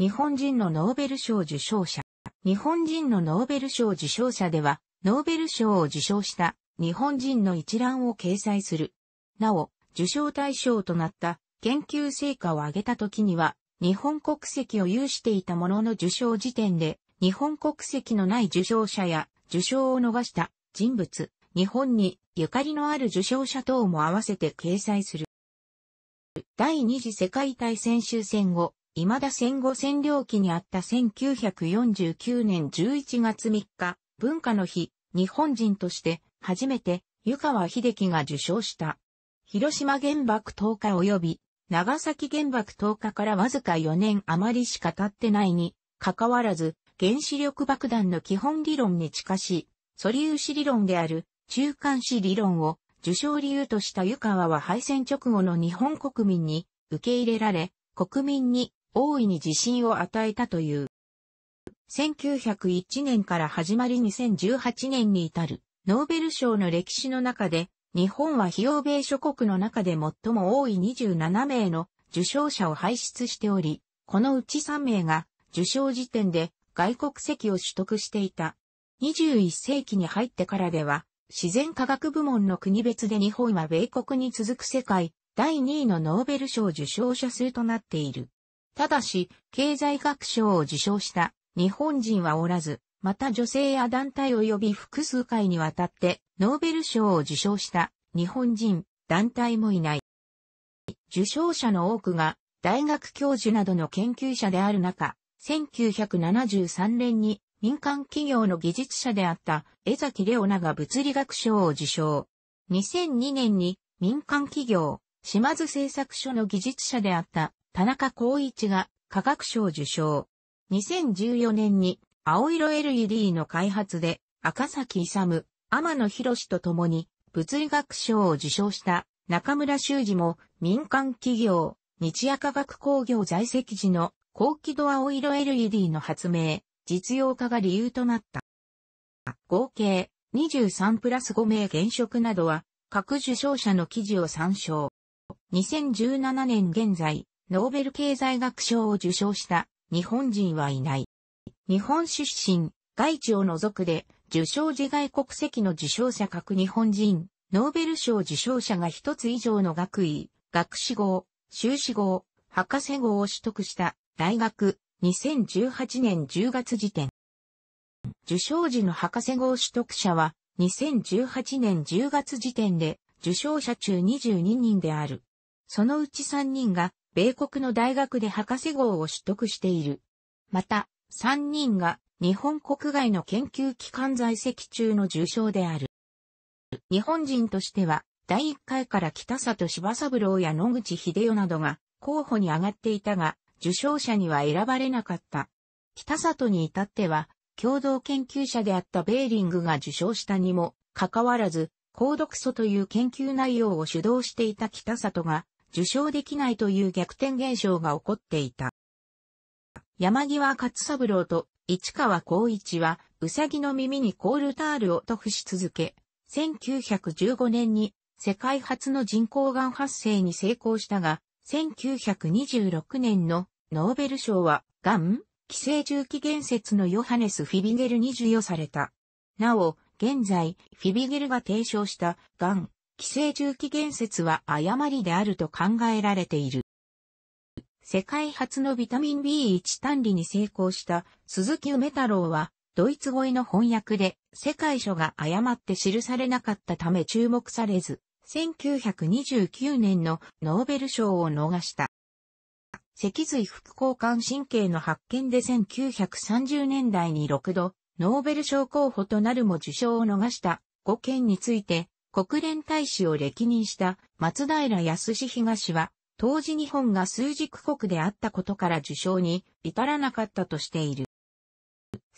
日本人のノーベル賞受賞者。日本人のノーベル賞受賞者では、ノーベル賞を受賞した日本人の一覧を掲載する。なお、受賞対象となった研究成果を挙げた時には、日本国籍を有していたものの受賞時点で、日本国籍のない受賞者や受賞を逃した人物、日本にゆかりのある受賞者等も合わせて掲載する。第二次世界大戦終戦後、未だ戦後占領期にあった1949年11月3日、文化の日、日本人として初めて湯川秀樹が受賞した。広島原爆投下及び長崎原爆投下からわずか4年余りしか経ってないに、かかわらず原子力爆弾の基本理論に近しい素粒子理論である中間子理論を受賞理由とした湯川は敗戦直後の日本国民に受け入れられ、国民に大いに自信を与えたという。1901年から始まり2018年に至るノーベル賞の歴史の中で日本は非欧米諸国の中で最も多い27名の受賞者を輩出しており、このうち3名が受賞時点で外国籍を取得していた。21世紀に入ってからでは自然科学部門の国別で日本は米国に続く世界第2位のノーベル賞受賞者数となっている。ただし、経済学賞を受賞した日本人はおらず、また女性や団体及び複数回にわたってノーベル賞を受賞した日本人、団体もいない。受賞者の多くが大学教授などの研究者である中、1973年に民間企業の技術者であった江崎レオナが物理学賞を受賞。2002年に民間企業、島津製作所の技術者であった田中光一が科学賞受賞。2014年に青色 LED の開発で赤崎勇、天野博士と共に物理学賞を受賞した中村修二も民間企業、日夜科学工業在籍時の高輝度青色 LED の発明、実用化が理由となった。合計23プラス5名現職などは各受賞者の記事を参照。2017年現在、ノーベル経済学賞を受賞した日本人はいない。日本出身、外地を除くで、受賞時外国籍の受賞者各日本人、ノーベル賞受賞者が一つ以上の学位、学士号、修士号、博士号を取得した大学2018年10月時点。受賞時の博士号取得者は2018年10月時点で受賞者中22人である。そのうち3人が米国の大学で博士号を取得している。また、3人が日本国外の研究機関在籍中の重症である。日本人としては、第1回から北里柴三郎や野口秀夫などが候補に上がっていたが、受賞者には選ばれなかった。北里に至っては、共同研究者であったベーリングが受賞したにも、かかわらず、高読素という研究内容を主導していた北里が、受賞できないという逆転現象が起こっていた。山際勝三郎と市川光一は、うさぎの耳にコールタールを塗布し続け、1915年に世界初の人工がん発生に成功したが、1926年のノーベル賞は、がん寄生重機原説のヨハネス・フィビゲルに授与された。なお、現在、フィビゲルが提唱した、がん寄生重機言説は誤りであると考えられている。世界初のビタミン B1 単理に成功した鈴木梅太郎は、ドイツ語への翻訳で世界書が誤って記されなかったため注目されず、1929年のノーベル賞を逃した。脊髄副交感神経の発見で1930年代に6度、ノーベル賞候補となるも受賞を逃した5件について、国連大使を歴任した松平康東は、当時日本が数軸国であったことから受賞に至らなかったとしている。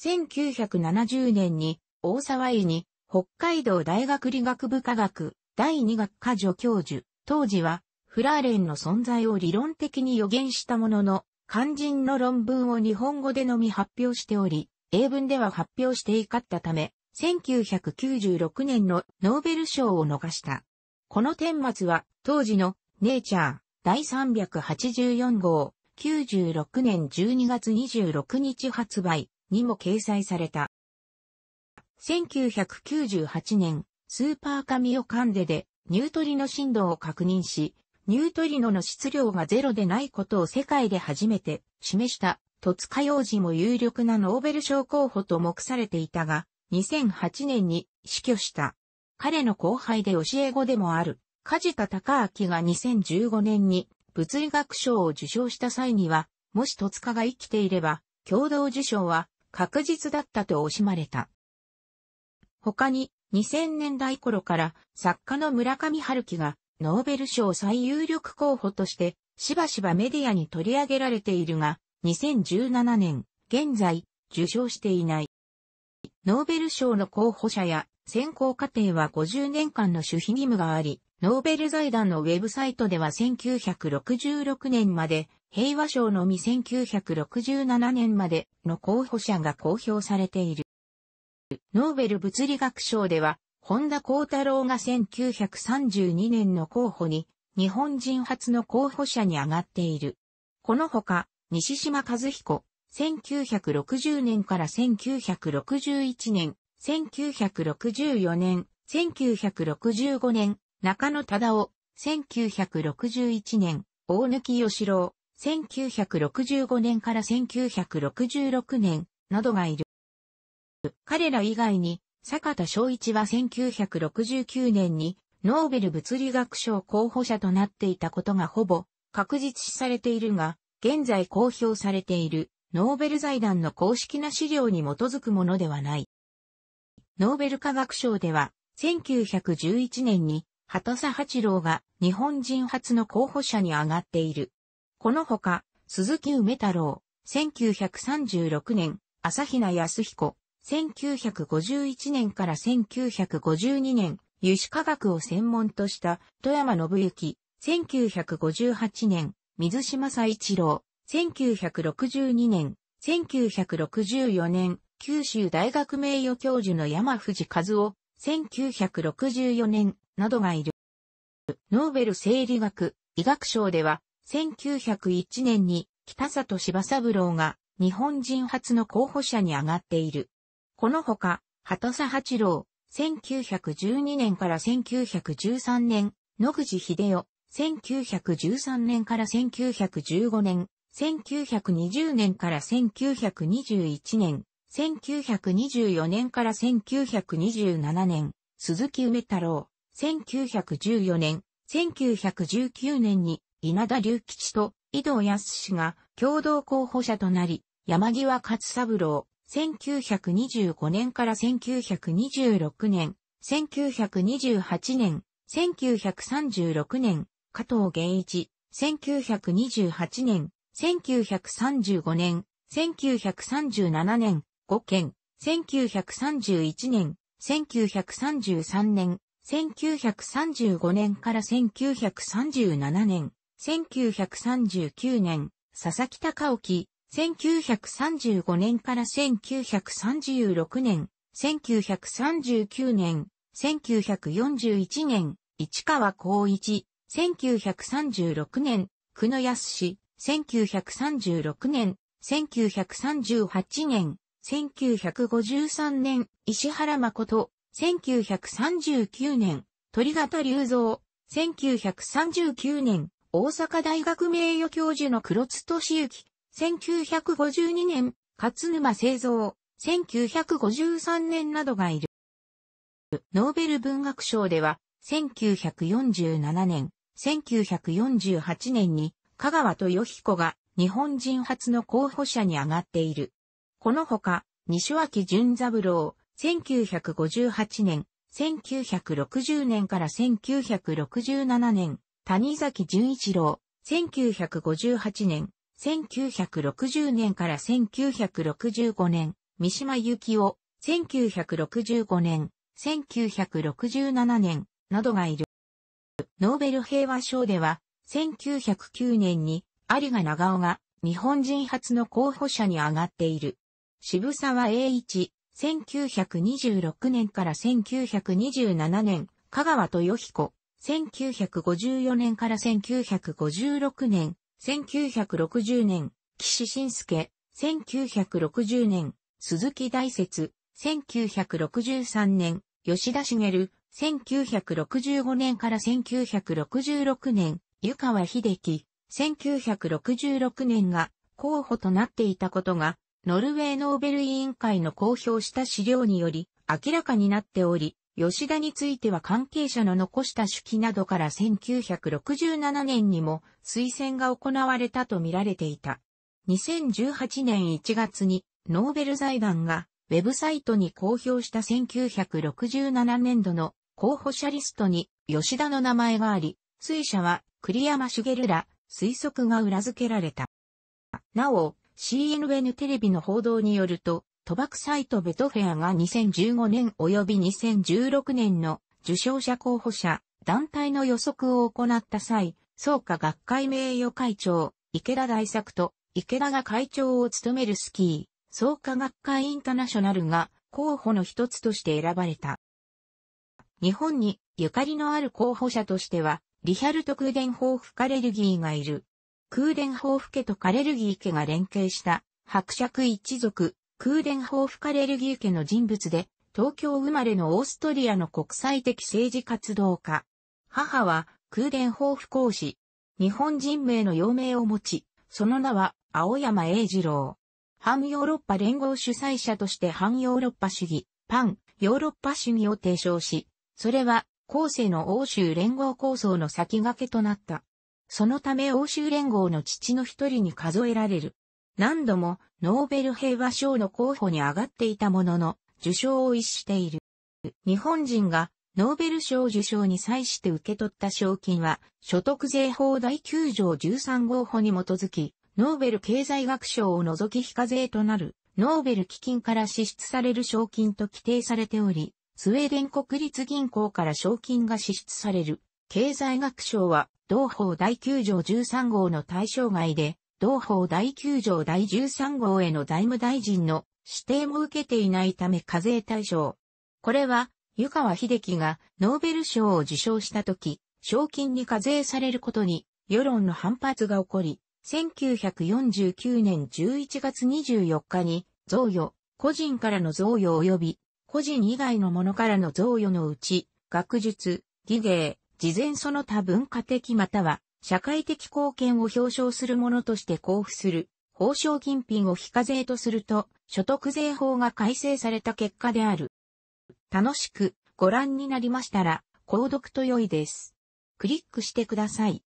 1970年に大沢井に北海道大学理学部科学第2学科助教授、当時はフラーレンの存在を理論的に予言したものの、肝心の論文を日本語でのみ発表しており、英文では発表していかったため、1996年のノーベル賞を逃した。この顛末は当時のネイチャー第384号96年12月26日発売にも掲載された。1998年、スーパーカミオカンデでニュートリノ振動を確認し、ニュートリノの質量がゼロでないことを世界で初めて示した、トツカヨウジも有力なノーベル賞候補と目されていたが、2008年に死去した。彼の後輩で教え子でもある、梶田隆明が2015年に物理学賞を受賞した際には、もし戸塚が生きていれば、共同受賞は確実だったと惜しまれた。他に、2000年代頃から作家の村上春樹がノーベル賞最有力候補としてしばしばメディアに取り上げられているが、2017年、現在、受賞していない。ノーベル賞の候補者や選考過程は50年間の守秘義務があり、ノーベル財団のウェブサイトでは1966年まで、平和賞のみ1967年までの候補者が公表されている。ノーベル物理学賞では、本田光太郎が1932年の候補に、日本人初の候補者に上がっている。このほか、西島和彦、1960年から1961年、1964年、1965年、中野忠夫、1961年、大貫義郎、1965年から1966年、などがいる。彼ら以外に、坂田昭一は1969年に、ノーベル物理学賞候補者となっていたことがほぼ確実視されているが、現在公表されているノーベル財団の公式な資料に基づくものではない。ノーベル科学賞では、1911年に、畑佐八郎が日本人初の候補者に上がっている。このほか、鈴木梅太郎、1936年、朝比奈康彦、1951年から1952年、油脂化学を専門とした富山信之、1958年、水島佐一郎、1962年、1964年、九州大学名誉教授の山藤和夫、1964年、などがいる。ノーベル生理学、医学賞では、1901年に北里柴三郎が日本人初の候補者に上がっている。このほか、畑佐八郎、1912年から1913年、野口秀夫、1913年から1915年、1920年から1921年、1924年から1927年、鈴木梅太郎、1914年、1919年に稲田隆吉と井戸康氏が共同候補者となり、山際勝三郎、1925年から1926年、1928年、1936年、加藤源一、1928年、1935年、1937年、5件、1931年、1933年、1935年から1937年、1939年、佐々木隆起、1935年から1936年、1939年、1941年、市川光一、1936年、久野康氏、1936年、1938年、1953年、石原誠、1939年、鳥形隆造、1939年、大阪大学名誉教授の黒津敏之、1952年、勝沼製造、1953年などがいる。ノーベル文学賞では、1947年、1948年に、香川豊彦が日本人初の候補者に上がっている。このほか、西脇淳三郎、1958年、1960年から1967年、谷崎淳一郎、1958年、1960年から1965年、三島由紀夫、1965年、1967年、などがいる。ノーベル平和賞では、1909年に有賀長尾が日本人初の候補者に上がっている。渋沢栄一、1926年から1927年、香川豊彦、1954年から1956年、1960年、岸信介、1960年、鈴木大説、1963年、吉田茂、1965年から1966年、湯川秀樹、1966年が候補となっていたことが、ノルウェーノーベル委員会の公表した資料により明らかになっており、吉田については関係者の残した手記などから1967年にも推薦が行われたと見られていた。2018年1月にノーベル財団がウェブサイトに公表した1967年度の候補者リストに吉田の名前があり、追者は栗山茂ら推測が裏付けられた。なお、CNN テレビの報道によると、賭博サイトベトフェアが2015年及び2016年の受賞者候補者、団体の予測を行った際、創価学会名誉会長、池田大作と、池田が会長を務めるスキー、創価学会インターナショナルが候補の一つとして選ばれた。日本にゆかりのある候補者としては、リヒャルト・クーデンホーフ・カレルギーがいる。クーデンホーフ家とカレルギー家が連携した伯爵一族、クーデンホーフ・カレルギー家の人物で、東京生まれのオーストリアの国際的政治活動家。母は、クーデンホーフ講師。日本人名の幼名を持ち、その名は、青山栄二郎。反ヨーロッパ連合主催者として反ヨーロッパ主義、パン、ヨーロッパ主義を提唱し、それは後世の欧州連合構想の先駆けとなった。そのため欧州連合の父の一人に数えられる。何度もノーベル平和賞の候補に上がっていたものの、受賞を逸している。日本人がノーベル賞受賞に際して受け取った賞金は、所得税法第9条13号法に基づき、ノーベル経済学賞を除き非課税となる、ノーベル基金から支出される賞金と規定されており、スウェーデン国立銀行から賞金が支出される。経済学賞は、同法第9条13号の対象外で、同法第9条第13号への財務大臣の指定も受けていないため課税対象。これは、湯川秀樹がノーベル賞を受賞した時、賞金に課税されることに、世論の反発が起こり、1949年11月24日に、贈与、個人からの贈与及び個人以外のものからの贈与のうち、学術、技芸、事前その他文化的または社会的貢献を表彰するものとして交付する、報奨金品を非課税とすると、所得税法が改正された結果である。楽しくご覧になりましたら、購読と良いです。クリックしてください。